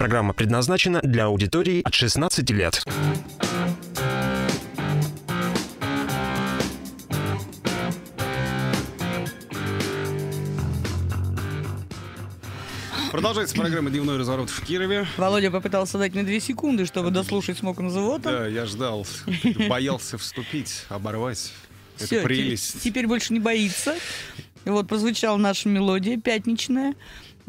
Программа предназначена для аудитории от 16 лет. Продолжается программа «Дневной разворот» в Кирове. Володя попытался дать мне две секунды, чтобы дослушать смог назывота. Да, я ждал. Боялся вступить, оборвать. Все, Это прелесть. Теперь больше не боится. И вот прозвучала наша мелодия пятничная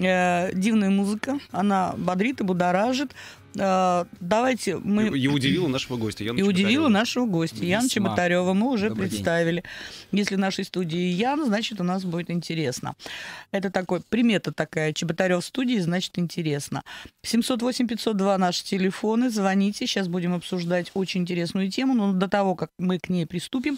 э, дивная музыка, она бодрит и будоражит. Э, давайте мы... И, и удивила нашего гостя. Яна и удивила нашего гостя. Яна Чеботарева мы уже Добрый представили. День. Если в нашей студии Ян, значит, у нас будет интересно. Это такой примета такая. Чеботарев в студии, значит, интересно. 708-502 наши телефоны. Звоните. Сейчас будем обсуждать очень интересную тему. Но до того, как мы к ней приступим,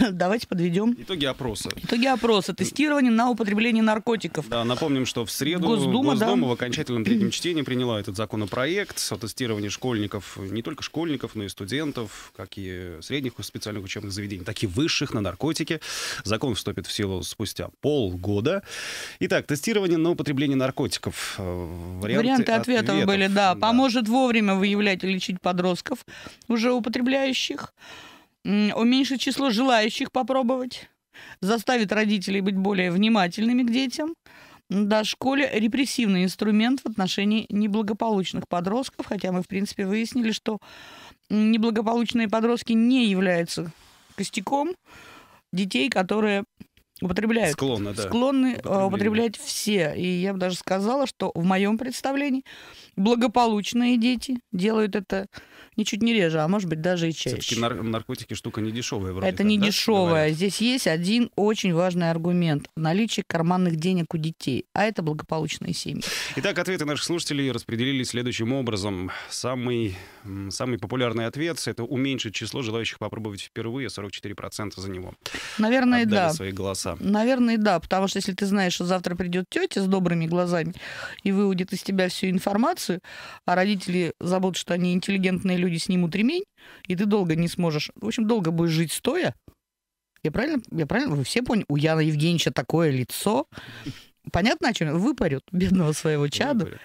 давайте подведем. Итоги опроса. Итоги опроса. Тестирование на употребление наркотиков. Да, напомним, что в среду Госдума, Госдума да. в окончательном третьем чтении приняла этот законопроект о тестировании школьников, не только школьников, но и студентов, как и средних специальных учебных заведений, так и высших на наркотики. Закон вступит в силу спустя полгода. Итак, тестирование на употребление наркотиков. Э, варианты, Варианты ответов, ответов были, да. да. Поможет вовремя выявлять и лечить подростков, уже употребляющих уменьшит число желающих попробовать, заставит родителей быть более внимательными к детям. Да, школе репрессивный инструмент в отношении неблагополучных подростков, хотя мы, в принципе, выяснили, что неблагополучные подростки не являются костяком детей, которые употребляют. Склонны, да. Склонны э, употреблять все. И я бы даже сказала, что в моем представлении благополучные дети делают это ничуть не реже, а может быть даже и чаще. Все-таки нар- наркотики штука не дешевая вроде. Это так, не да, дешевая. Говорят? Здесь есть один очень важный аргумент. Наличие карманных денег у детей. А это благополучные семьи. Итак, ответы наших слушателей распределились следующим образом. Самый, самый популярный ответ — это уменьшить число желающих попробовать впервые, 44% за него. Наверное, да. свои голоса. Наверное, да, потому что если ты знаешь, что завтра придет тетя с добрыми глазами и выудит из тебя всю информацию, а родители забудут, что они интеллигентные люди, люди снимут ремень, и ты долго не сможешь. В общем, долго будешь жить стоя. Я правильно, я правильно, вы все поняли? У Яна Евгеньевича такое лицо. Понятно, о чем? Выпарют бедного своего чада.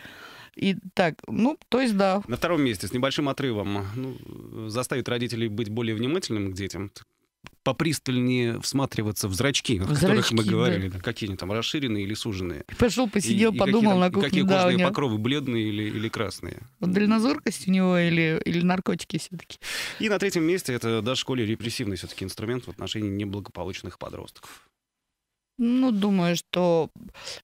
И так, ну, то есть да. На втором месте с небольшим отрывом ну, заставит родителей быть более внимательным к детям попристальнее всматриваться в зрачки, о зрачки, которых мы говорили, да. какие они там расширенные или суженные. Пошел, посидел, и, подумал и какие, там, на кухне. Какие да, кожные него... покровы, бледные или, или красные. Вот дальнозоркость у него или, или наркотики все-таки. И на третьем месте это даже школе репрессивный все-таки инструмент в отношении неблагополучных подростков. Ну, думаю, что...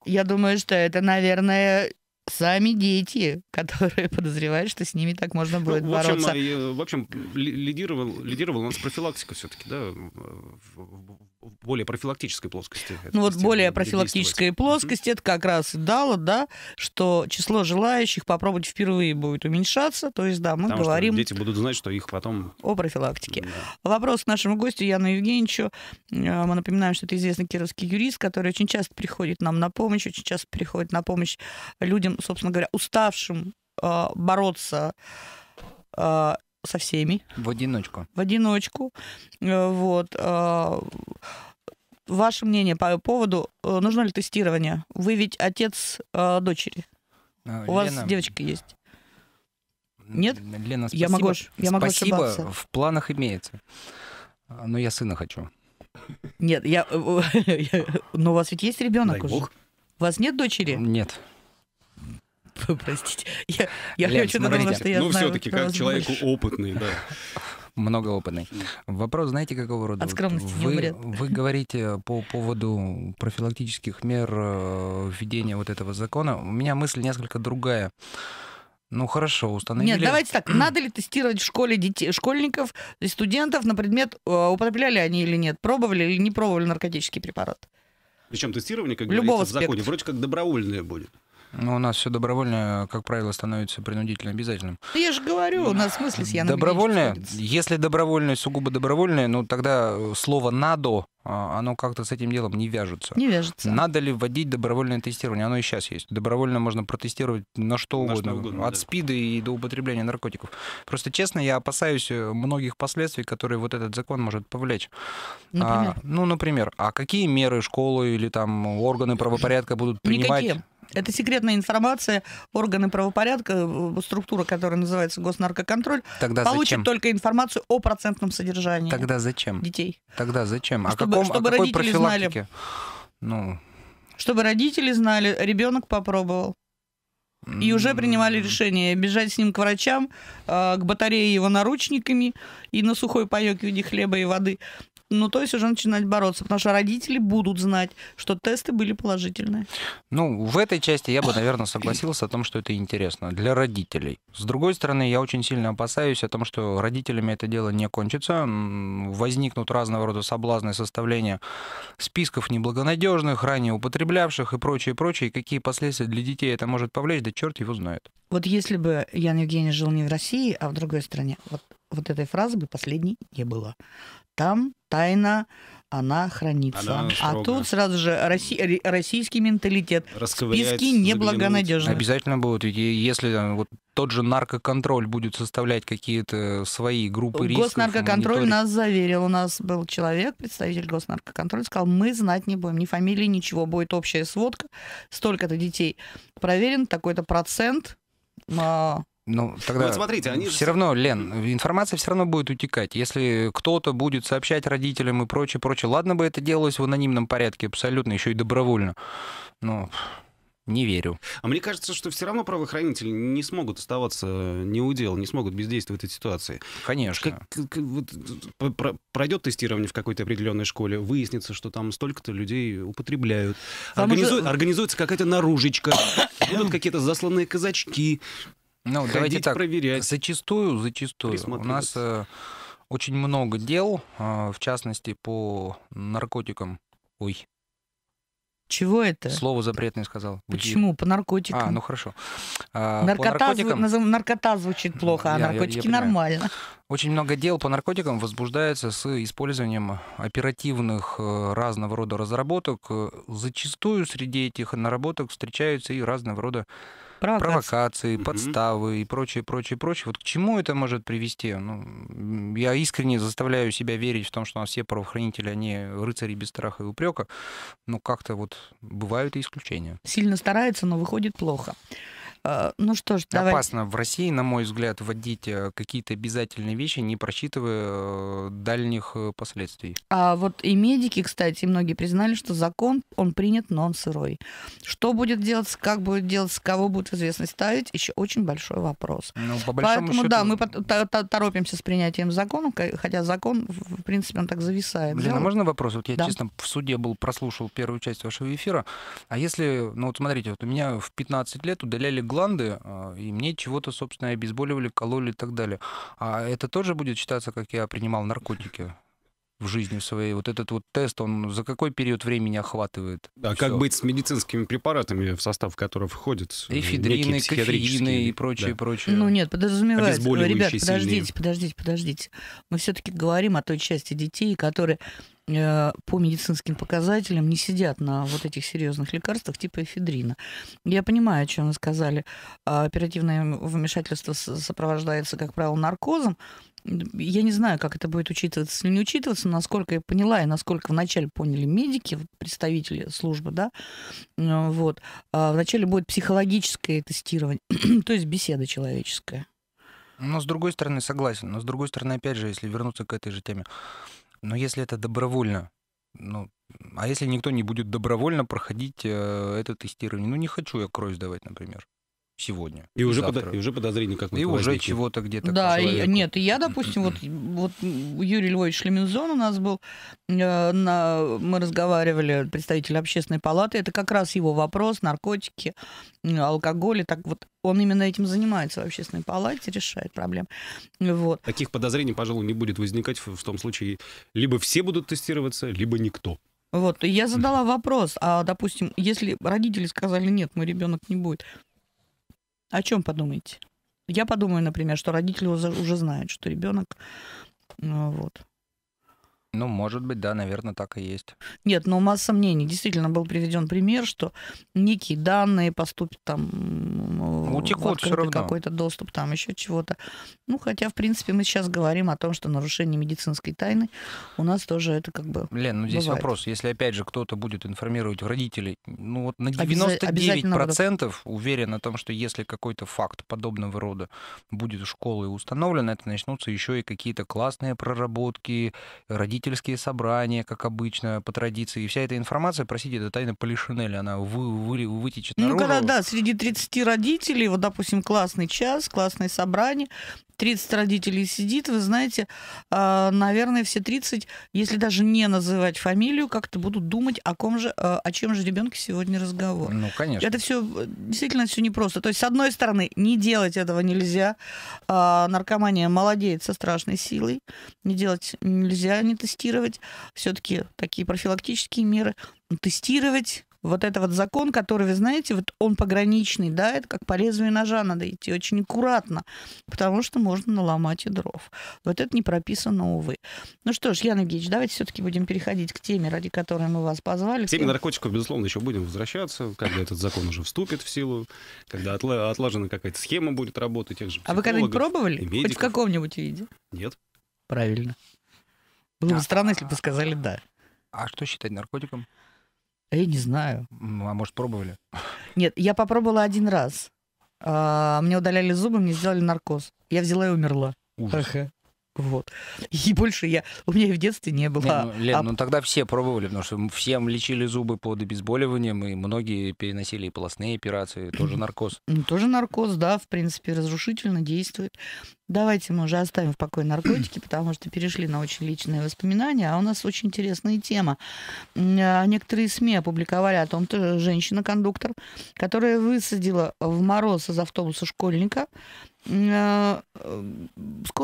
Я думаю, что это, наверное, сами дети, которые подозревают, что с ними так можно ну, будет ну, в общем, бороться. Э, в общем, лидировал, лидировал он с профилактикой все-таки, да, в более профилактической плоскости. Ну вот более профилактической плоскости это ну, как раз и дало, да, что число желающих попробовать впервые будет уменьшаться. То есть, да, мы Потому говорим... дети будут знать, что их потом... О профилактике. Да. Вопрос нашему гостю Яну Евгеньевичу. Э, мы напоминаем, что это известный кировский юрист, который очень часто приходит нам на помощь, очень часто приходит на помощь людям, собственно говоря, уставшим э, бороться э, со всеми. В одиночку. В одиночку. Э, вот. Э, ваше мнение по поводу, э, нужно ли тестирование? Вы ведь отец дочери. А, У вас девочка есть. Нет? Лена, спасибо. Я могу, я могу спасибо, ошибаться. в планах имеется. Но я сына хочу. Нет, я... Но ну, у вас ведь есть ребенок уже. У вас нет дочери? Нет. простите. Я, я Лен, хочу смотрите, потому, что я Ну, все-таки, как человеку больше. опытный, да. Много опытный. Вопрос, знаете, какого рода? От скромности вы, не умрет. Вы говорите по поводу профилактических мер э, введения вот этого закона. У меня мысль несколько другая. Ну хорошо, установили. Нет, давайте так. Надо ли тестировать в школе детей, школьников и студентов на предмет, э, употребляли они или нет, пробовали или не пробовали наркотический препарат? Причем тестирование, как Любого говорится, в законе, вроде как добровольное будет. Ну, у нас все добровольно, как правило, становится принудительно обязательным. я же говорю, у нас мысли с Яном Добровольное, если добровольное, сугубо добровольное, ну тогда э, слово «надо» а, оно как-то с этим делом не вяжется. Не вяжется. Надо ли вводить добровольное тестирование? Оно и сейчас есть. Добровольно можно протестировать на что на угодно. Что угодно от да. спида и до употребления наркотиков. Просто честно, я опасаюсь э, многих последствий, которые вот этот закон может повлечь. А, например? А, ну, например, а какие меры школы или там органы правопорядка будут принимать? Никакие. Это секретная информация. Органы правопорядка, э, структура, которая называется госнаркоконтроль, Тогда получит зачем? только информацию о процентном содержании. Тогда зачем? Детей. Тогда зачем? А чтобы, каком, а чтобы о какой профилактике? Знали. Ну. Чтобы родители знали, ребенок попробовал. И уже принимали решение бежать с ним к врачам, э, к батарее его наручниками и на сухой паёк в виде хлеба и воды ну, то есть уже начинать бороться, потому что родители будут знать, что тесты были положительные. Ну, в этой части я бы, наверное, согласился о том, что это интересно для родителей. С другой стороны, я очень сильно опасаюсь о том, что родителями это дело не кончится. Возникнут разного рода соблазны составления списков неблагонадежных, ранее употреблявших и прочее, прочее. И какие последствия для детей это может повлечь, да черт его знает. Вот если бы Ян Евгений жил не в России, а в другой стране, вот вот этой фразы бы последней не было. Там тайна она хранится. Она а тут сразу же россий, российский менталитет. Списки неблагонадежны. Обязательно будут. Если э, вот тот же наркоконтроль будет составлять какие-то свои группы рисков. Госнаркоконтроль мониторить. нас заверил. У нас был человек, представитель госнаркоконтроля, сказал, мы знать не будем. Ни фамилии, ничего. Будет общая сводка. Столько-то детей проверен, такой-то процент. Ну, тогда вот смотрите, они все же... равно, Лен, информация все равно будет утекать. Если кто-то будет сообщать родителям и прочее, прочее, ладно бы это делалось в анонимном порядке, абсолютно, еще и добровольно. Но не верю. А мне кажется, что все равно правоохранители не смогут оставаться э, неудел, не смогут бездействовать в этой ситуации. Конечно. Как, как, вот, э, пройдет тестирование в какой-то определенной школе, выяснится, что там столько-то людей употребляют. Организу... уже... Организуется какая-то наружечка, будут какие-то засланные казачки. Ну, Ходить, давайте так, проверять. Зачастую, зачастую. У нас э, очень много дел, э, в частности, по наркотикам. Ой. Чего это? Слово запретное сказал. Почему? По наркотикам. А, ну хорошо. А, наркота, по наркотикам... зву... наркота звучит плохо, а я, наркотики я, я нормально. Очень много дел по наркотикам возбуждается с использованием оперативных э, разного рода разработок. Э, зачастую среди этих наработок встречаются и разного рода провокации, провокации угу. подставы и прочее, прочее, прочее. Вот к чему это может привести? Ну, я искренне заставляю себя верить в том, что у нас все правоохранители, они рыцари без страха и упрека, но как-то вот бывают и исключения. Сильно старается, но выходит плохо. А, ну что ж, давайте. Опасно в России, на мой взгляд, вводить э, какие-то обязательные вещи, не просчитывая э, дальних э, последствий. А вот и медики, кстати, многие признали, что закон, он принят, но он сырой. Что будет делаться, как будет делаться, кого будут в известность ставить, еще очень большой вопрос. Ну, по Поэтому, счету... да, мы торопимся с принятием закона, хотя закон, в принципе, он так зависает. Лена, да? А можно вопрос? Вот я, да. честно, в суде был, прослушал первую часть вашего эфира. А если, ну вот смотрите, вот у меня в 15 лет удаляли глаз гланды, а, и мне чего-то, собственно, обезболивали, кололи и так далее. А это тоже будет считаться, как я принимал наркотики? в жизни своей? Вот этот вот тест, он за какой период времени охватывает? А Всё. как быть с медицинскими препаратами, в состав которых входят? Эфедрины, кофеины и прочее, да. прочее. Ну нет, подразумевает. Ребят, подождите, сильные. подождите, подождите. Мы все-таки говорим о той части детей, которые Э, по медицинским показателям не сидят на вот этих серьезных лекарствах типа эфедрина. Я понимаю, о чем вы сказали. А, оперативное вмешательство сопровождается, как правило, наркозом. Я не знаю, как это будет учитываться или не учитываться, насколько я поняла и насколько вначале поняли медики, представители службы, да, э, вот. А вначале будет психологическое тестирование, то есть беседа человеческая. Но ну, с другой стороны, согласен. Но с другой стороны, опять же, если вернуться к этой же теме, но если это добровольно, ну, а если никто не будет добровольно проходить э, это тестирование? Ну, не хочу я кровь сдавать, например сегодня. И, и уже, под, и уже подозрение как-то И возникли. уже чего-то где-то. Да, и, нет, я, допустим, вот, вот Юрий Львович Шлеминзон у нас был, э, на, мы разговаривали, представитель общественной палаты, это как раз его вопрос, наркотики, алкоголь, и так вот он именно этим занимается в общественной палате, решает проблемы. Вот. Таких подозрений, пожалуй, не будет возникать в, в том случае, либо все будут тестироваться, либо никто. Вот, я задала вопрос, а, допустим, если родители сказали, нет, мой ребенок не будет, о чем подумаете? Я подумаю, например, что родители уже знают, что ребенок ну э, вот, ну, может быть, да, наверное, так и есть. Нет, но масса сомнений. Действительно был приведен пример, что некие данные поступят там Утекут в открытый какой-то доступ, там еще чего-то. Ну, хотя, в принципе, мы сейчас говорим о том, что нарушение медицинской тайны у нас тоже это как бы Лен, ну здесь бывает. вопрос. Если, опять же, кто-то будет информировать родителей, ну вот на 99% уверен о том, что если какой-то факт подобного рода будет в школе установлен, это начнутся еще и какие-то классные проработки, родители родительские собрания, как обычно, по традиции. И вся эта информация, простите, это тайна Полишинеля, она вы, вы, вытечет ну, наружу. Ну, когда, да, среди 30 родителей, вот, допустим, классный час, классное собрание, 30 родителей сидит, вы знаете, а, наверное, все 30, если даже не называть фамилию, как-то будут думать, о ком же, э, о чем же ребенке сегодня разговор. Ну, конечно. Это все э, действительно все непросто. То есть, с одной стороны, не делать этого нельзя. А, наркомания молодеет со страшной силой. Не делать нельзя, не, тестировать все-таки такие профилактические меры, тестировать вот это вот закон, который, вы знаете, вот он пограничный, да, это как по лезвию ножа надо идти очень аккуратно, потому что можно наломать и дров. Вот это не прописано, увы. Ну что ж, Ян Евгеньевич, давайте все-таки будем переходить к теме, ради которой мы вас позвали. К теме наркотиков, безусловно, еще будем возвращаться, когда этот закон уже вступит в силу, когда отлажена какая-то схема будет работать тех же А вы когда-нибудь пробовали? Хоть в каком-нибудь виде? Нет. Правильно. Было бы а. странно, если бы сказали да. А что считать наркотиком? А я не знаю. Ну, а может, пробовали? Нет, я попробовала один раз. А, Мне удаляли зубы, мне сделали наркоз. Я взяла и умерла. Ужас. Эх, вот. И больше я... У меня и в детстве не было... Не, ну, Лен, а... ну тогда все пробовали, потому что всем лечили зубы под обезболиванием, и многие переносили и полостные операции, тоже наркоз. Ну, тоже наркоз, да, в принципе, разрушительно действует. Давайте мы уже оставим в покое наркотики, потому что перешли на очень личные воспоминания, а у нас очень интересная тема. А, некоторые СМИ опубликовали о том, что женщина-кондуктор, которая высадила в мороз из автобуса школьника, а, э,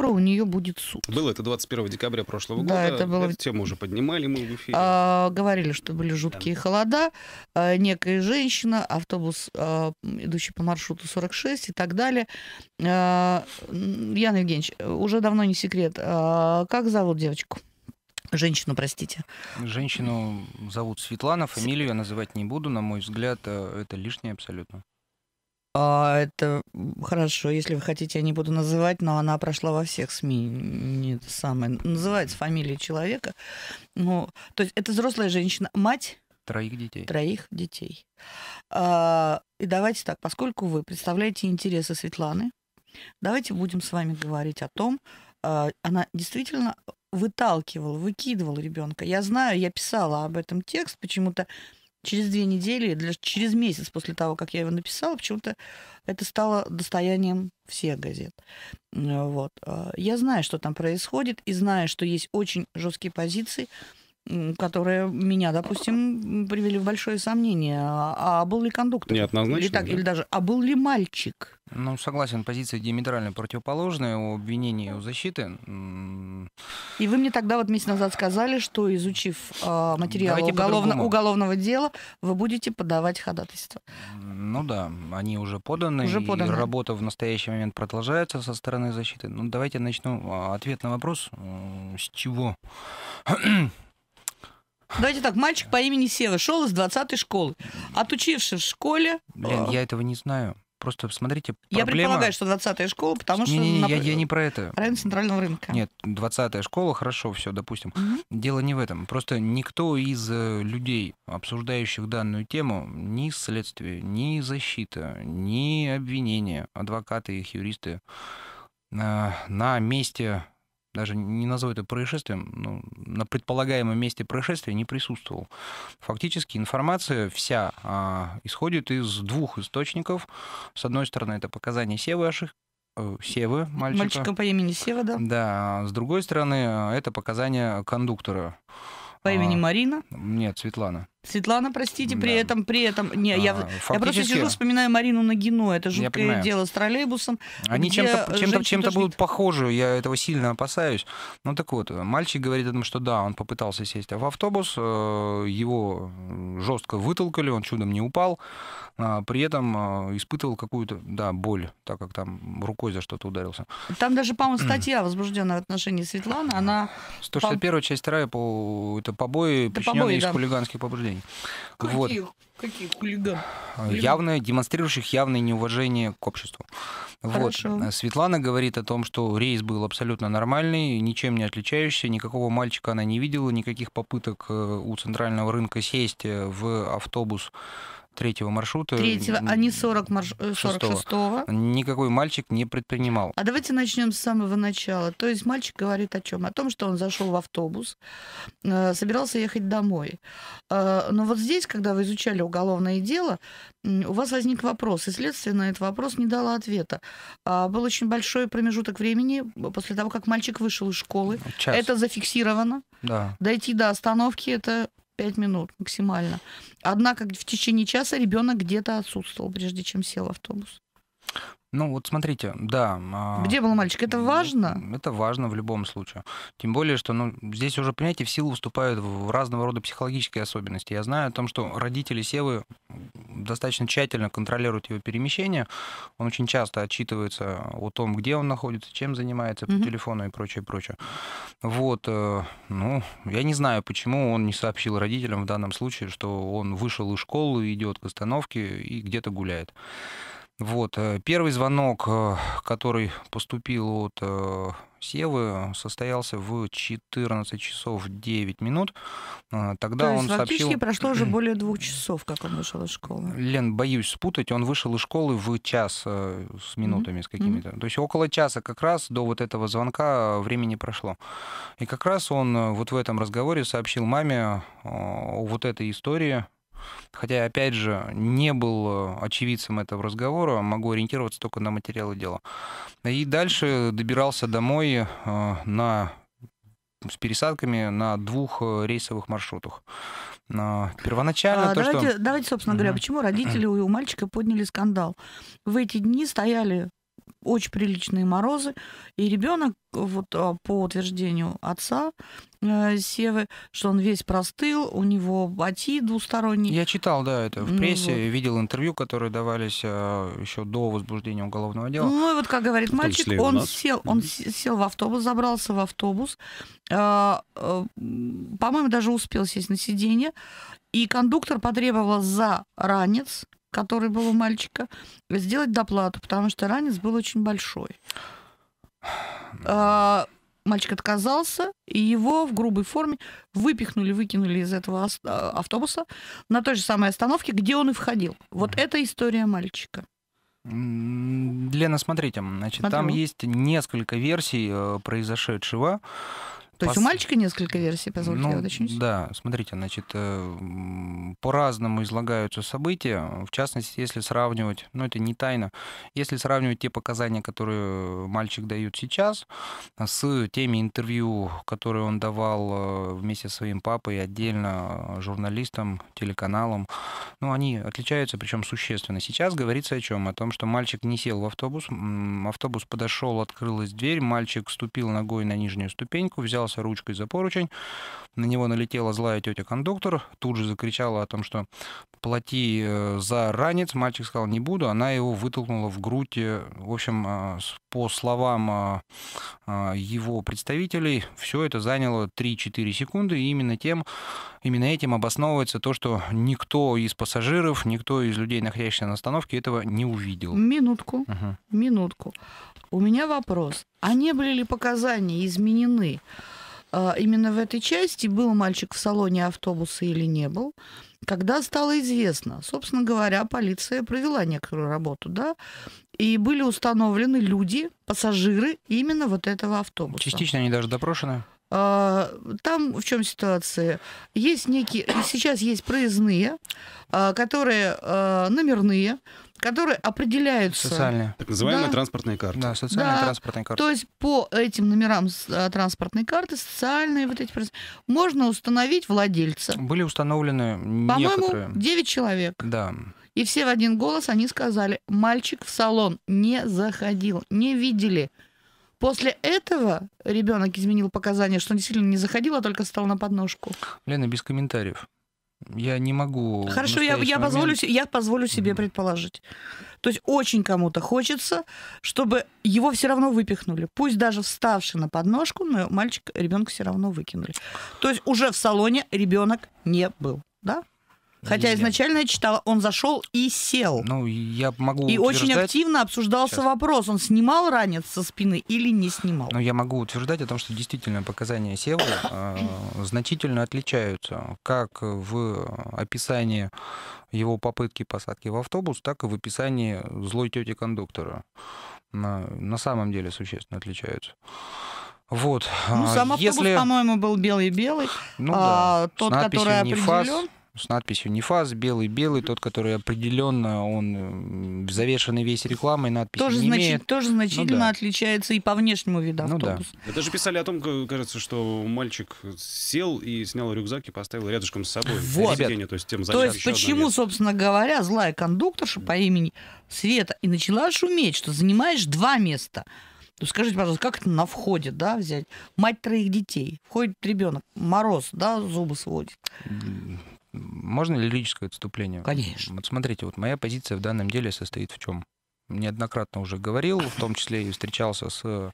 скоро у нее будет суд. Было это 21 декабря прошлого года. да, Это было... Эту тему уже поднимали мы в эфире. А, говорили, что были жуткие да. холода. А, некая женщина, автобус, а, идущий по маршруту 46 и так далее. А, Ян Евгеньевич, уже давно не секрет. А, как зовут девочку? Женщину, простите. Женщину зовут Светлана, фамилию я называть не буду, на мой взгляд, э, это лишнее абсолютно. А, это хорошо, если вы хотите, я не буду называть, но она прошла во всех СМИ. Не это самое. Называется фамилия человека. Ну, то есть это взрослая женщина, мать Троих детей. Троих детей. А, и давайте так, поскольку вы представляете интересы Светланы, давайте будем с вами говорить о том, а, она действительно выталкивала, выкидывала ребенка. Я знаю, я писала об этом текст, почему-то через две недели, для, через месяц после того, как я его написала, почему-то это стало достоянием всех газет. Вот. А, я знаю, что там происходит, и знаю, что есть очень жесткие позиции которые меня, допустим, привели в большое сомнение. А, а был ли кондуктор? Неоднозначно. Или, так, да. или даже, а был ли мальчик? Ну, согласен, позиция диаметрально противоположная у обвинения и у защиты. И вы мне тогда вот месяц назад сказали, что, изучив э, а, материал уголовно, уголовного дела, вы будете подавать ходатайство. Ну да, они уже поданы, уже поданы. И работа в настоящий момент продолжается со стороны защиты. Ну, давайте начну а, ответ на вопрос, э, с чего Давайте так, мальчик по имени Сева шел из 20-й школы, отучившись в школе... Блин, а, я этого не знаю. Просто смотрите, проблема... Я предполагаю, что 20-я школа, потому что... Не-не-не, на... я, я не про это. Район Центрального рынка. Нет, 20-я школа, хорошо, все, допустим. Mm-hmm. Дело не в этом. Просто никто из э, людей, обсуждающих данную тему, ни следствие, ни защита, ни обвинение, адвокаты их, юристы, э, на месте даже не назову это происшествием, но на предполагаемом месте происшествия не присутствовал. Фактически информация вся а, исходит из двух источников. С одной стороны, это показания Севы Аших, э, Севы, мальчика. Мальчика по имени Сева, да. Да, с другой стороны, э, это показания кондуктора. По а, имени а, Марина? Нет, Светлана. Светлана, простите, да. при этом, при этом, не, а, я, фактически... я просто сижу, вспоминаю Марину Нагину, это жуткое дело с троллейбусом. Они чем-то чем -то, чем будут похожи, я этого сильно опасаюсь. Ну так вот, мальчик говорит о том, что да, он попытался сесть в автобус, э, его жестко вытолкали, он чудом не упал, а, при этом э, испытывал какую-то, да, боль, так как там рукой за что-то ударился. Там даже, по-моему, статья возбужденная в отношении Светланы, она... 161 часть 2 по... это побои, это причиненные побои, да. хулиганских побуждений хулиганстве. Каких? Вот. Какие хулиган? Явно, демонстрирующих явное неуважение к обществу. Вот. Светлана говорит о том, что рейс был абсолютно нормальный, ничем не отличающийся, никакого мальчика она не видела, никаких попыток э, у центрального рынка сесть э, в автобус третьего маршрута... Третьего, а не 40 марш... 46-го. Э, Никакой мальчик не предпринимал. А давайте начнем с самого начала. То есть мальчик говорит о чем? О том, что он зашел в автобус, э, собирался ехать домой. Э, но вот здесь, когда вы изучали уголовное дело, у вас возник вопрос, и следствие на этот вопрос не дало ответа. А был очень большой промежуток времени после того, как мальчик вышел из школы. Час. Это зафиксировано. Да. Дойти до остановки это 5 минут максимально. Однако в течение часа ребенок где-то отсутствовал, прежде чем сел автобус. Ну вот смотрите, да. А, где был мальчик? Это важно? Это важно в любом случае. Тем более, что ну, здесь уже, понимаете, в силу вступают в разного рода психологические особенности. Я знаю о том, что родители Севы достаточно тщательно контролируют его перемещение. Он очень часто отчитывается о том, где он находится, чем занимается по угу. телефону и прочее, прочее. Вот, э, ну, я не знаю, почему он не сообщил родителям в данном случае, что он вышел из школы, идет к остановке и где-то гуляет. Вот. Э, первый звонок, э, который поступил от э, Севы, состоялся в 14 часов 9 минут. Тогда То есть он фактически сообщил... прошло уже более двух часов, как он вышел из школы. Лен, боюсь спутать, он вышел из школы в час с минутами, mm-hmm. с какими-то. Mm-hmm. То есть около часа как раз до вот этого звонка времени прошло. И как раз он вот в этом разговоре сообщил маме о вот этой истории, Хотя, опять же, не был э, очевидцем этого разговора, могу ориентироваться только на материалы дела. И дальше добирался домой э, на с пересадками на двух э, рейсовых маршрутах. Первоначально а, то, давайте, что... давайте, собственно говоря, почему родители у мальчика подняли скандал? В эти дни стояли очень приличные морозы, и ребенок вот а, по утверждению отца э, Севы, что он весь простыл, у него боти двусторонний. Я читал, да, это в ну прессе, ну, вот. видел интервью, которые давались а, еще до возбуждения уголовного дела. Ну и вот, как говорит мальчик, он сел, он сел в автобус, забрался в автобус, а, по-моему, даже успел сесть на сиденье, и кондуктор потребовал за ранец который был у мальчика, сделать доплату, потому что ранец был очень большой. А, мальчик отказался, и его в грубой форме выпихнули, выкинули из этого а, автобуса на той же самой остановке, где он и входил. Вот эта история мальчика. Лена, смотрите, значит, Смотрю. там есть несколько версий э, произошедшего. То есть у мальчика несколько версий, позвольте ну, я уточнить. Да, смотрите, значит, э, по-разному излагаются события. В частности, если сравнивать, ну это не тайна, если сравнивать те показания, которые мальчик дает сейчас, с теми интервью, которые он давал э, вместе со своим папой, отдельно э, журналистам, телеканалам, ну они отличаются, причем существенно. Сейчас говорится о чем? О том, что мальчик не сел в автобус, автобус подошел, открылась дверь, мальчик ступил ногой на нижнюю ступеньку, взял взялся ручкой за поручень. На него налетела злая тетя-кондуктор, тут же закричала о том, что «плати э, за ранец». Мальчик сказал «не буду», она его вытолкнула в грудь. Э, в общем, э, по словам его представителей, все это заняло 3-4 секунды, и именно, тем, именно этим обосновывается то, что никто из пассажиров, никто из людей, находящихся на остановке, этого не увидел. Минутку, угу. минутку. У меня вопрос. А не были ли показания изменены? А, именно в этой части, был мальчик в салоне автобуса или не был, когда стало известно, собственно говоря, полиция провела некоторую работу, да, и были установлены люди, пассажиры именно вот этого автобуса. Частично они даже допрошены. А, там в чем ситуация? Есть некие, сейчас есть проездные, а, которые номерные, которые определяются... Социальные. Так называемые да. транспортная карта. Да, социальная да. транспортная карта. То есть по этим номерам э, транспортной карты, социальные вот эти... Можно установить владельца. Были установлены По-моему, 9 человек. Да. И все в один голос они сказали, мальчик в салон не заходил, не видели. После этого ребенок изменил показания, что он действительно не заходил, а только стал на подножку. Лена, без комментариев. Я не могу. Хорошо, я, я, момент... позволю, я позволю себе mm-hmm. предположить. То есть очень кому-то хочется, чтобы его все равно выпихнули. Пусть даже вставший на подножку, но мальчик, ребенка все равно выкинули. То есть уже в салоне ребенок не был, да? Хотя Везде. изначально я читала, он зашел и сел. Ну, я могу И очень активно обсуждался Сейчас. вопрос, он снимал ранец со спины или не снимал. Ну, я могу утверждать о том, что действительно показания Севы э, значительно отличаются как в описании его попытки посадки в автобус, так и в описании злой тети кондуктора. На, на самом деле существенно отличаются. Вот. Ну, а сам автобус, Если... по-моему, был белый-белый. Ну, а, да. а, тот, который определен с надписью «Нефаз», белый-белый, тот, который определенно, он завешенный весь рекламой, надпись тоже значит, имеет. Тоже ну значительно ну, да. отличается и по внешнему виду ну, да. Это же писали о том, кажется, что мальчик сел и снял рюкзак и поставил рядышком с собой. Вот. Сиденье, то есть, тем то есть почему, собственно говоря, злая кондукторша по имени Света и начала шуметь, что занимаешь два места. Ну, скажите, пожалуйста, как это на входе, да, взять? Мать троих детей, входит ребенок, мороз, да, зубы сводит. Можно ли лирическое отступление? Конечно. Вот смотрите, вот моя позиция в данном деле состоит в чем? Неоднократно уже говорил, в том числе и встречался с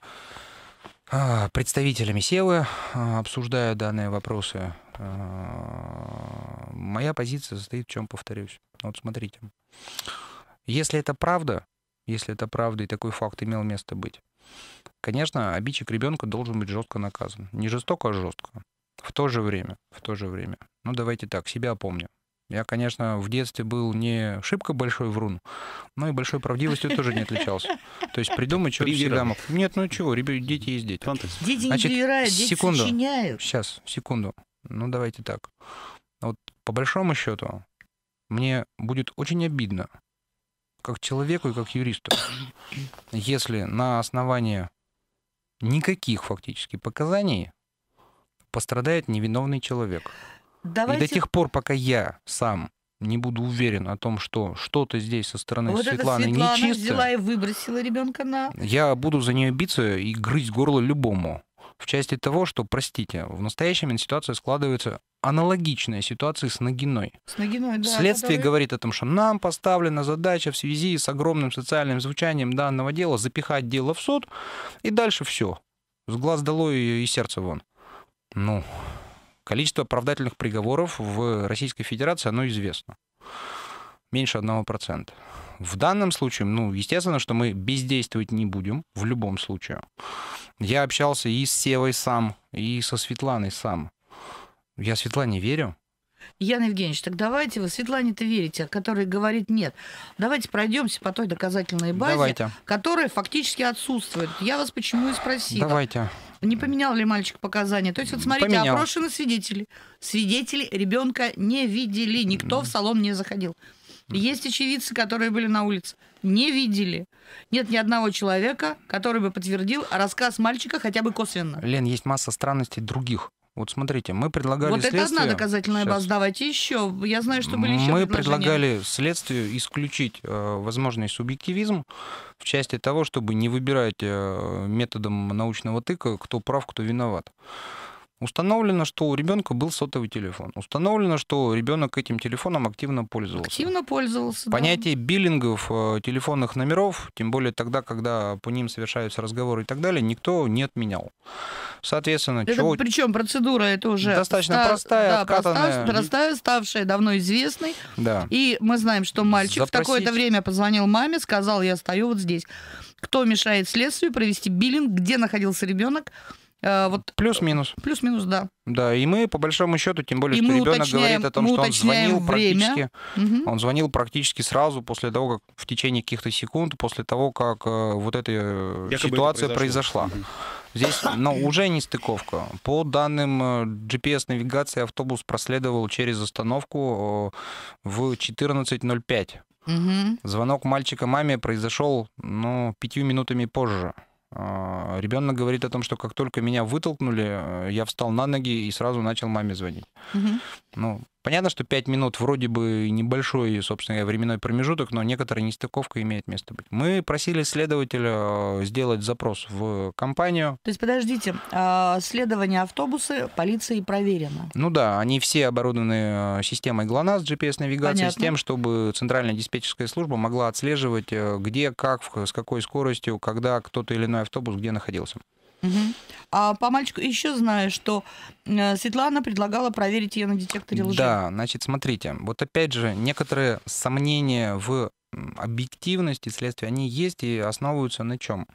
а, представителями Севы, а, обсуждая данные вопросы. А, моя позиция состоит в чем, повторюсь. Вот смотрите. Если это правда, если это правда и такой факт имел место быть, конечно, обидчик ребенка должен быть жестко наказан. Не жестоко, а жестко. В то же время, в то же время. Ну, давайте так, себя помню. Я, конечно, в детстве был не шибко большой врун, но и большой правдивостью тоже не отличался. То есть придумать что-то всегда мог. Нет, ну чего, дети есть дети. Дети не Значит, дети секунду. сочиняют. Сейчас, секунду. Ну, давайте так. Вот по большому счету, мне будет очень обидно, как человеку и как юристу, если на основании никаких фактически показаний пострадает невиновный человек. Давайте... И до тех пор, пока я сам не буду уверен о том, что что-то здесь со стороны вот Светланы Светлана нечисто. взяла и выбросила ребенка на... Я буду за нее биться и грызть горло любому. В части того, что, простите, в настоящий момент ситуация складывается аналогичная ситуации с Нагиной. С Нагиной, да. Следствие который... говорит о том, что нам поставлена задача в связи с огромным социальным звучанием данного дела запихать дело в суд, и дальше все. С глаз долой и сердце вон ну, количество оправдательных приговоров в Российской Федерации, оно известно. Меньше одного процента. В данном случае, ну, естественно, что мы бездействовать не будем в любом случае. Я общался и с Севой сам, и со Светланой сам. Я Светлане верю. Ян Евгеньевич, так давайте вы Светлане-то верите, о которой говорит нет. Давайте пройдемся по той доказательной базе, давайте. которая фактически отсутствует. Я вас почему и спросила. Давайте. Не поменял ли мальчик показания? То есть, вот смотрите, Поменял. опрошены свидетели. Свидетели ребенка не видели, никто в салон не заходил. Есть очевидцы, которые были на улице. Не видели. Нет ни одного человека, который бы подтвердил рассказ мальчика хотя бы косвенно. Лен, есть масса странностей других вот смотрите, мы предлагали следствию. Вот следствию... это одна доказательная Сейчас. база. Давайте еще. Я знаю, что были еще Мы предлагали следствию исключить э, возможный субъективизм в части того, чтобы не выбирать э, методом научного тыка, кто прав, кто виноват. Установлено, что у ребенка был сотовый телефон. Установлено, что ребенок этим телефоном активно пользовался. Активно пользовался. Понятие да. биллингов э, телефонных номеров, тем более тогда, когда по ним совершаются разговоры и так далее, никто не отменял. Соответственно, это, чего... Причем процедура это уже достаточно ста... простая, да, откатанная. простая, ставшая, давно известной. Да. И мы знаем, что мальчик Запросить... в такое-то время позвонил маме, сказал, я стою вот здесь. Кто мешает следствию провести биллинг, где находился ребенок? Э, вот, э, Плюс-минус. Плюс-минус, да. Да, и мы по большому счету, тем более, и что ребенок говорит о том, что он звонил время. практически, угу. он звонил практически сразу после того, как в течение каких-то секунд, после того, как э, вот эта Якобы ситуация произошла. Здесь но уже не стыковка. По данным GPS-навигации автобус проследовал через остановку в 14.05. Угу. Звонок мальчика маме произошел ну, пятью минутами позже. А, Ребенок говорит о том, что как только меня вытолкнули, э, я встал на ноги и сразу начал маме звонить. Угу. Ну, Понятно, что 5 минут вроде бы небольшой, собственно, временной промежуток, но некоторая нестыковка имеет место быть. Мы просили следователя э, сделать запрос в компанию. То есть, подождите, а, следование автобуса полиции проверено? Ну да, они все оборудованы э, системой ГЛОНАСС, GPS-навигации, с тем, чтобы центральная диспетчерская служба могла отслеживать, э, где, как, с какой скоростью, когда кто-то или иной автобус где находился. Угу. А по мальчику еще знаю, что э, Светлана предлагала проверить ее на детекторе лжи. Да, значит, смотрите, вот опять же, некоторые сомнения в объективности следствия, они есть и основываются на чем?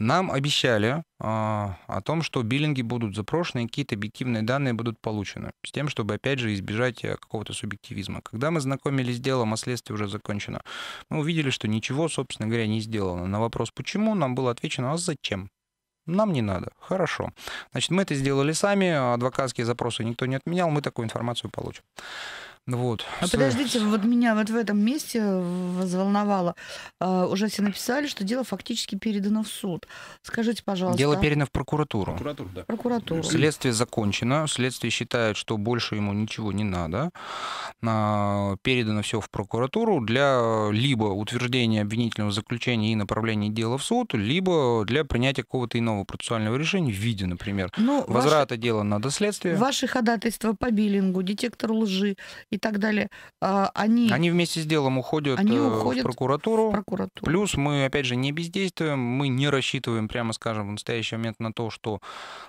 Нам обещали э, о том, что биллинги будут запрошены, какие-то объективные данные будут получены, с тем, чтобы, опять же, избежать э, какого-то субъективизма. Когда мы знакомились с делом, а следствие уже закончено, мы увидели, что ничего, собственно говоря, не сделано. На вопрос «почему?» нам было отвечено «а зачем?». Нам не надо. Хорошо. Значит, мы это сделали сами, адвокатские запросы никто не отменял, мы такую информацию получим. Вот. А подождите, вот меня вот в этом месте взволновало. А, уже все написали, что дело фактически передано в суд. Скажите, пожалуйста. Дело передано в прокуратуру. Прокуратуру, да. Прокуратуру. Следствие закончено. Следствие считает, что больше ему ничего не надо. А, передано все в прокуратуру для либо утверждения обвинительного заключения и направления дела в суд, либо для принятия какого-то иного процессуального решения в виде, например, ну, возврата ваши... дела на доследствие. Ваши ходатайства по биллингу, детектор лжи и и так далее, а, они... Они вместе с делом уходят, они э, уходят в, прокуратуру. в прокуратуру. Плюс мы, опять же, не бездействуем, мы не рассчитываем, прямо скажем, в настоящий момент на то, что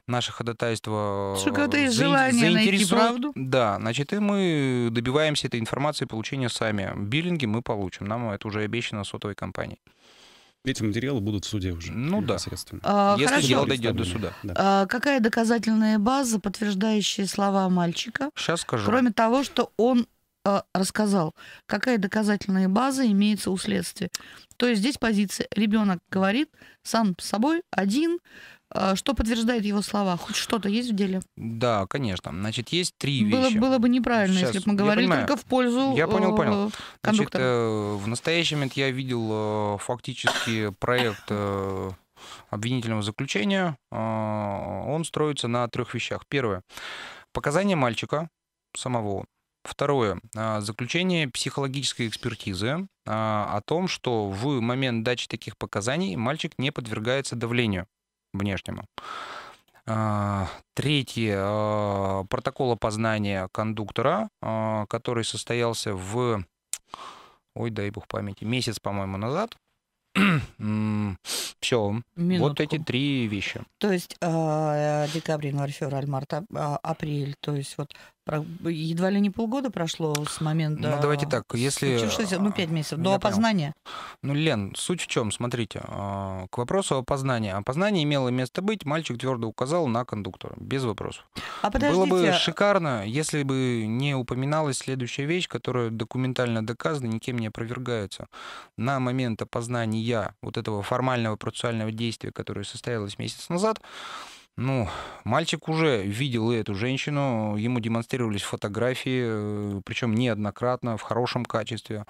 наше ходатайство э, заин... заинтересует. Да, значит, и мы добиваемся этой информации получения сами. Биллинги мы получим, нам это уже обещано сотовой компанией. Эти материалы будут в суде уже. Ну да. А, Если хорошо. дело дойдет до суда. Да. А, какая доказательная база, подтверждающая слова мальчика? Сейчас скажу. Кроме того, что он а, рассказал, какая доказательная база имеется у следствия. То есть здесь позиция ребенок говорит сам с собой один, а, что подтверждает его слова? Хоть что-то есть в деле? Да, конечно. Значит, есть три вещи. Было бы неправильно, Сейчас, если бы мы говорили только в пользу Я понял, э, понял. Значит, э, в настоящий момент я видел э, фактически проект э, обвинительного заключения. Э, он строится на трех вещах. Первое. Показания мальчика самого. Второе. Э, заключение психологической экспертизы о том, что в момент дачи таких показаний мальчик не подвергается давлению внешнему. А, третье а, протокол опознания кондуктора, а, который состоялся в, ой, дай бог памяти, месяц, по-моему, назад. Все, Минутку. вот эти три вещи. То есть декабрь, январь, февраль, март, апрель, то есть вот Едва ли не полгода прошло с момента... Ну, давайте так, если... Случившись, ну, пять а, месяцев, ну, до Я опознания. Понял. Ну, Лен, суть в чем, смотрите, а, к вопросу опознания. Опознание имело место быть, мальчик твердо указал на кондуктора, без вопросов. А подождите... Было бы а шикарно, если бы не упоминалась следующая вещь, которая документально доказана, никем не опровергается. На момент опознания вот этого формального процессуального действия, которое состоялось месяц назад, ну, мальчик уже видел эту женщину, ему демонстрировались фотографии, э, причем неоднократно, в хорошем качестве.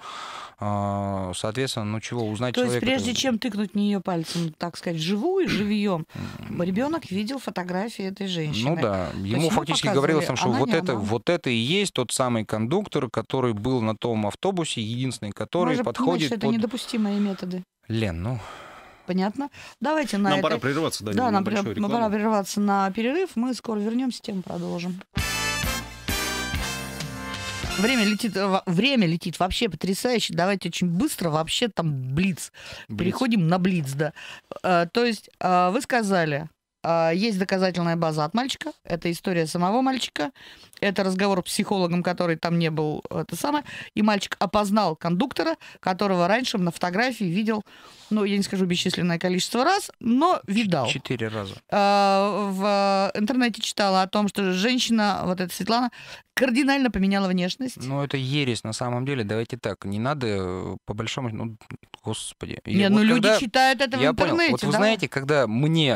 А, соответственно, ну чего узнать человека? То есть прежде чем тыкнуть в нее пальцем, так сказать, живую, живьем, ребенок видел фотографии этой женщины. Ну да, ему, ему фактически говорилось, там, что а она вот это, она. вот это и есть тот самый кондуктор, который был на том автобусе, единственный, который Может, подходит. Значит, это под... недопустимые методы. Лен, ну понятно. Давайте на Нам этой... пора прерваться, да, да нам пора, пора прерваться на перерыв. Мы скоро вернемся, тем продолжим. Время летит, э, время летит вообще потрясающе. Давайте очень быстро, вообще там блиц. блиц. Переходим на блиц, да. Э, то есть э, вы сказали, а, есть доказательная база от мальчика, это история самого мальчика, это разговор с психологом, который там не был, это самое, и мальчик опознал кондуктора, которого раньше на фотографии видел, ну, я не скажу бесчисленное количество раз, но видал. Четыре раза. А, в а, интернете читала о том, что женщина, вот эта Светлана, кардинально поменяла внешность. Ну, это ересь на самом деле. Давайте так, не надо э, по большому... Ну, господи. Нет, вот ну когда... люди читают это в я интернете. Понял. Вот да? вы знаете, когда мне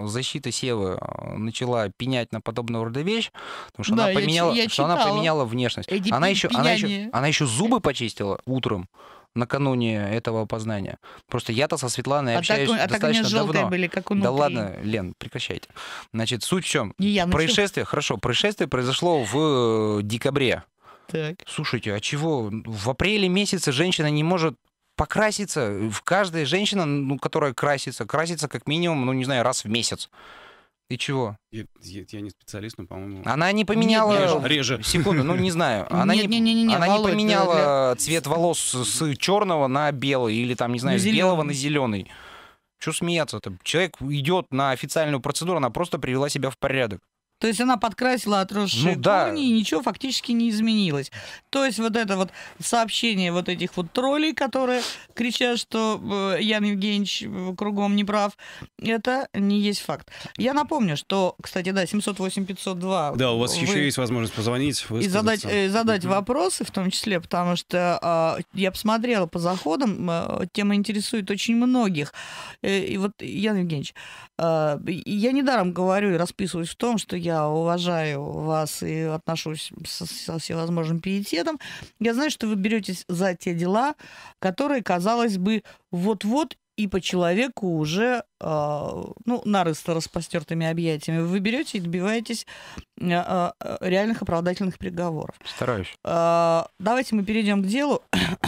Э, защита Севы э, начала пенять на подобного рода вещь, потому что, да, она, поменяла, я, я что она поменяла внешность. Эти она, еще, она, еще, она еще зубы почистила утром накануне этого опознания. Просто я-то со Светланой а общаюсь так, достаточно а так давно. Были, как внутри. да ладно, Лен, прекращайте. Значит, суть в чем? Я происшествие, начал. хорошо, происшествие произошло в э, декабре. Так. Слушайте, а чего в апреле месяце женщина не может покраситься. Э, каждая женщина, ну, которая красится, красится как минимум, ну, не знаю, раз в месяц. И чего? Я, я, не специалист, но, по-моему... Она не поменяла... Реже. реже. Секунду, ну не знаю. Она нет, не, не, не, не, она Володь, не поменяла для... цвет волос с черного на белый или там, не знаю, на с зеленый. белого на зеленый. Чего смеяться-то? Человек идет на официальную процедуру, она просто привела себя в порядок. То есть она подкрасила отросшие ну, да. корни, и ничего фактически не изменилось. То есть вот это вот сообщение вот этих вот троллей, которые кричат, что э, Ян Евгеньевич э, кругом не прав, это не есть факт. Я напомню, что, кстати, да, 708-502... Да, у вас вы... еще есть возможность позвонить. И задать, э, задать mm-hmm. вопросы в том числе, потому что э, я посмотрела по заходам, э, тема интересует очень многих. Э, и вот, Ян Евгеньевич, э, я недаром говорю и расписываюсь в том, что я уважаю вас и отношусь со, со всевозможным пиететом, я знаю, что вы беретесь за те дела, которые, казалось бы, вот-вот и по человеку уже э, ну, нарысто распостертыми объятиями. Вы берете и добиваетесь э, реальных оправдательных приговоров. Стараюсь. Давайте мы перейдем к делу.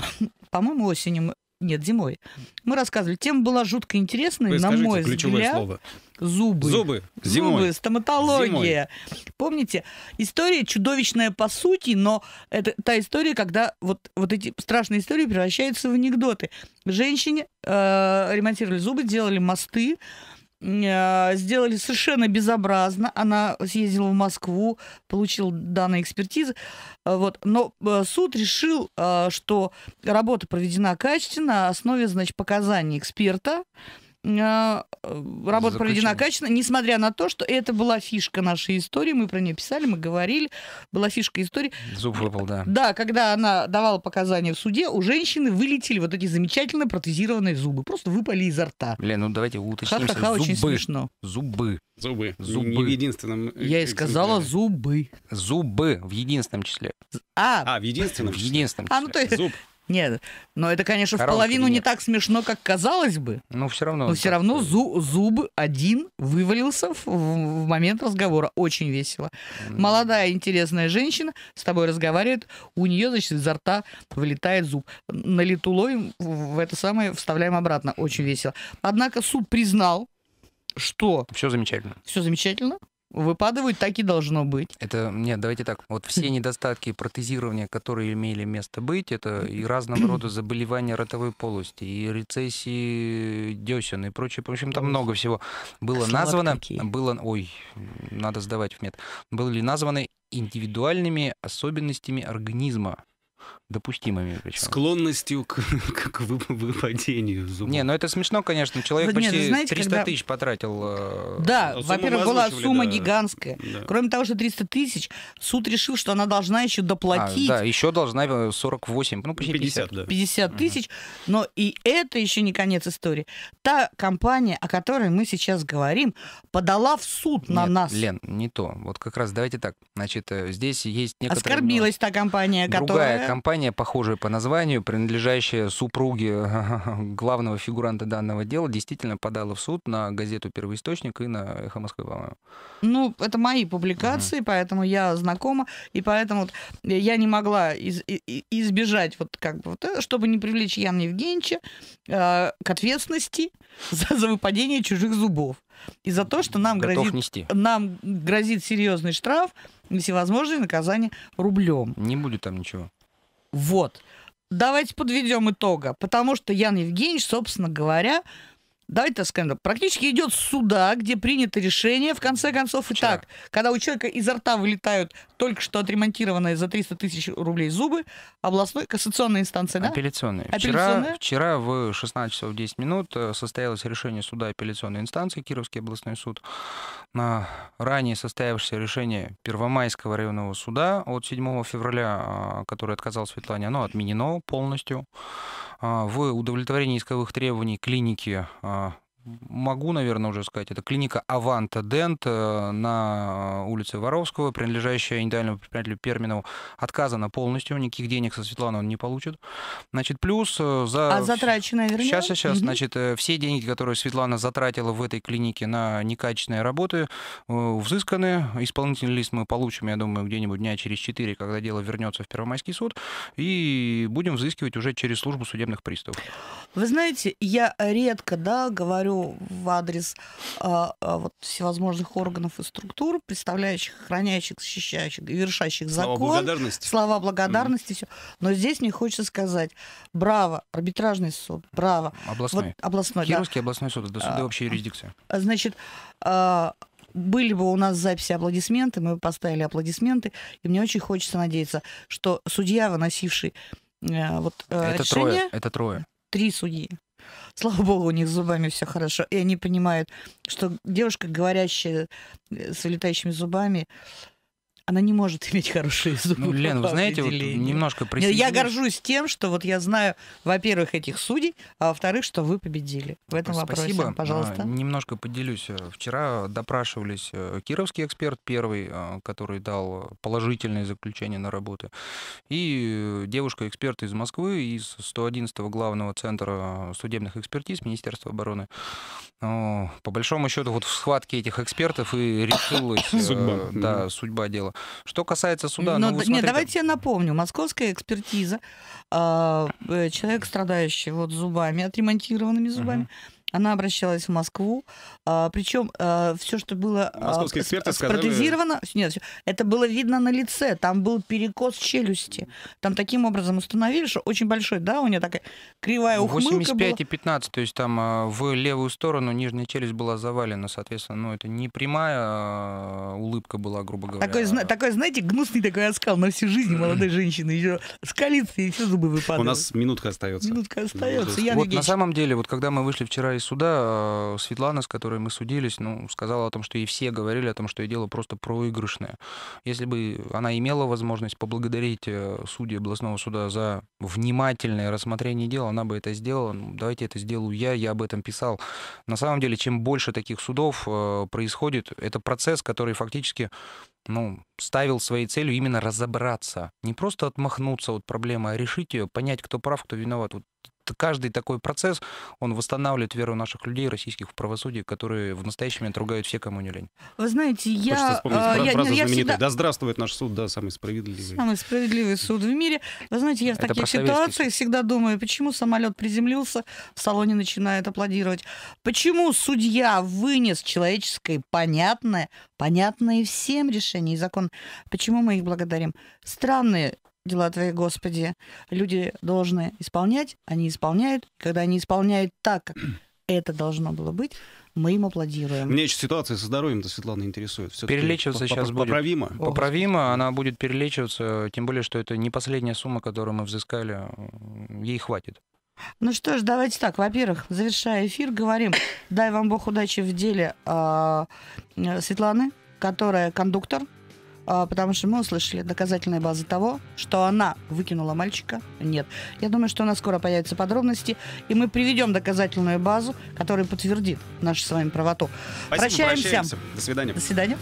По-моему, осенью нет, зимой. Мы рассказывали. Тема была жутко интересная, Вы на скажите, мой взгляд. Слово. Зубы. Зубы. Зимой. Зубы, стоматология. Зимой. Помните, история чудовищная по сути, но это та история, когда вот, вот эти страшные истории превращаются в анекдоты. Женщине э, ремонтировали зубы, делали мосты, а, сделали совершенно безобразно. Она съездила в Москву, получила данные экспертизы. А, вот. Но а, суд решил, что работа проведена качественно на основе значит, показаний эксперта, а, э, работа Заключено. проведена качественно, несмотря на то, что это была фишка нашей истории, мы про нее писали, мы говорили, была фишка истории. Зуб выпал, да. Да, когда она давала показания в суде, у женщины вылетели вот эти замечательно протезированные зубы, просто выпали изо рта. Блин, ну давайте уточним. Ха-ха-ха, очень смешно. Зубы. Зубы. Ну, зубы. Не в единственном. Э, Я и э, сказала зубы. Зубы в единственном числе. А, а в единственном. В единственном числе. А, ну, то есть... Зуб. Нет, но это, конечно, Коронки в половину не так смешно, как казалось бы. Но ну, все равно. Но все равно зу- зуб один вывалился в, в момент разговора. Очень весело. Mm. Молодая интересная женщина с тобой разговаривает, у нее, значит, изо рта вылетает зуб. На лету ловим в это самое, вставляем обратно. Очень весело. Однако суд признал, что... Все замечательно. Все замечательно. Выпадывают, так и должно быть. Это, нет, давайте так, вот все хм. недостатки протезирования, которые имели место быть, это и разного рода заболевания ротовой полости, и рецессии десен, и прочее, в общем, там много всего было названо, было, ой, надо сдавать в мед, были названы индивидуальными особенностями организма допустимыми. Причем. Склонностью к, к выпадению зуба. Не, ну это смешно, конечно. Человек почти нет, ну, знаете, 300 когда... тысяч потратил. Э, да, а во-первых, была сумма да. гигантская. Да. Кроме того, что 300 тысяч, суд решил, что она должна еще доплатить. А, да, еще должна 48, э, ну почти 50. 50, да. 50 тысяч, угу. но и это еще не конец истории. Та компания, о которой мы сейчас говорим, подала в суд нет, на нас. Лен, не то. Вот как раз давайте так. Значит, э, здесь есть некоторые... Оскорбилась та компания, которая... Другая компания здание, похожее по названию, принадлежащее супруге главного фигуранта данного дела, действительно подало в суд на газету «Первоисточник» и на «Эхо Москвы», по-моему. Ну, это мои публикации, mm-hmm. поэтому я знакома, и поэтому вот я не могла из- избежать вот как бы вот э, чтобы не привлечь Яна Евгеньевича э, к ответственности за, за выпадение чужих зубов. И за то, что нам Готов грозит, нести. нам грозит серьезный штраф всевозможные наказания рублем. Не будет там ничего. Вот. Давайте подведем итога, потому что Ян Евгеньевич, собственно говоря, давайте так скажем, практически идет суда, где принято решение, в конце концов, и так, когда у человека изо рта вылетают только что отремонтированные за 300 тысяч рублей зубы, областной кассационная инстанция, да? Апелляционная. Апелляционная? Вчера, в 16 часов 10 минут э, состоялось решение суда апелляционной инстанции, Кировский областной суд, на ранее состоявшееся решение Первомайского районного суда от 7 февраля, а, которое отказал Светлане, оно отменено полностью. А, в удовлетворении исковых требований клиники а, могу, наверное, уже сказать, это клиника Аванта Дент э, на улице Воровского, принадлежащая индивидуальному предпринимателю Перминову, отказана полностью, никаких денег со Светланы он не получит. Значит, плюс э, за... А затраченная вернее? Сейчас, сейчас, Угу. Значит, э, все деньги, которые Светлана затратила в этой клинике на некачественные работы, взысканы. Исполнительный лист мы получим, я думаю, где-нибудь дня через 4, когда дело вернется в Первомайский суд, и будем взыскивать уже через службу судебных приставов. Вы знаете, я редко, да, говорю в адрес а, а, вот всевозможных органов и структур, представляющих, хранящих, защищающих и вершащих закон. Слова благодарности. Слова благодарности, mm все. Но здесь мне хочется сказать, браво, арбитражный суд, браво. Областной. Вот, областной, Кировский да. областной суд, это суды а, общей юрисдикции. А, значит, а, были бы у нас записи аплодисменты, мы бы поставили аплодисменты, и мне очень хочется надеяться, что судья, выносивший э, вот, э, это решение... Трое, это трое три судьи. Слава богу, у них с зубами все хорошо. И они понимают, что девушка, говорящая э, с вылетающими зубами, она не может иметь хорошие ну, зубы. Ну, Лен, вы знаете, вот немножко присоединюсь. Я горжусь тем, что вот я знаю, во-первых, этих судей, а во-вторых, что вы победили в этом Спасибо. вопросе. Спасибо. Пожалуйста. Немножко поделюсь. Э, вчера допрашивались э, кировский эксперт первый, э, который дал положительное заключение на работы, и девушка-эксперт из Москвы, из 111 го главного центра судебных экспертиз Министерства обороны. По большому счету, вот в схватке этих экспертов и решилась судьба, да, судьба дела. Что касается суда, Но, ну, ну, вы нет, давайте я напомню. Московская экспертиза, а, э, человек, страдающий вот зубами, отремонтированными зубами, угу. Она обращалась в Москву, а, причем а, все, что было а, Московские спротезировано, сказали... нет, все, это было видно на лице, там был перекос челюсти, там таким образом установили, что очень большой, да, у нее такая кривая ну, ухмылка 85 была. и то есть там а, в левую сторону нижняя челюсть была завалена, соответственно, ну это не прямая а, улыбка была, грубо говоря. Такой, а... такой знаете, гнусный такой оскал на всю жизнь молодой женщины, еще скалится и все зубы выпадают. У нас минутка остается. Минутка остается. Вот на самом деле, вот когда мы вышли вчера из суда э, Светлана, с которой мы судились, ну, сказала о том, что и все говорили о том, что ее дело просто проигрышное. Если бы она имела возможность поблагодарить э, судей областного суда за внимательное рассмотрение дела, она бы это сделала. Ну, давайте это сделаю я, я об этом писал. На самом деле, чем больше таких судов э, происходит, это процесс, который фактически ну, ставил своей целью именно разобраться. Не просто отмахнуться от проблемы, а решить ее, понять, кто прав, кто виноват. Вот каждый такой процесс, он восстанавливает веру наших людей, российских в правосудие, которые в настоящий момент ругают все, кому не лень. Вы знаете, я... Хочется вспомнить а, ну, фразу я, я знаменитую. Всегда... Да здравствует наш суд, да, самый справедливый. Самый справедливый суд в мире. Вы знаете, я в таких ситуациях всегда думаю, почему самолет приземлился, в салоне начинает аплодировать. Почему судья вынес человеческое, понятное, понятное всем решение и закон? Почему мы их благодарим? Странные дела твои, Господи. Люди должны исполнять, они исполняют. Когда они исполняют так, как это должно было быть, мы им аплодируем. Мне еще ситуация со здоровьем-то, Светлана, интересует. все перелечиваться сейчас будет. Поправимо? Поправимо, она будет перелечиваться, тем более, что это не последняя сумма, которую мы взыскали, ей хватит. Ну что ж, давайте так. Во-первых, завершая эфир, говорим, дай вам Бог удачи в деле а, э, Светланы, которая кондуктор, а, потому что мы услышали доказательные базы того, что она выкинула мальчика. Нет. Я думаю, что у нас скоро появятся подробности, и мы приведем доказательную базу, которая подтвердит нашу с вами правоту. Спасибо, прощаемся. прощаемся. До свидания. До свидания.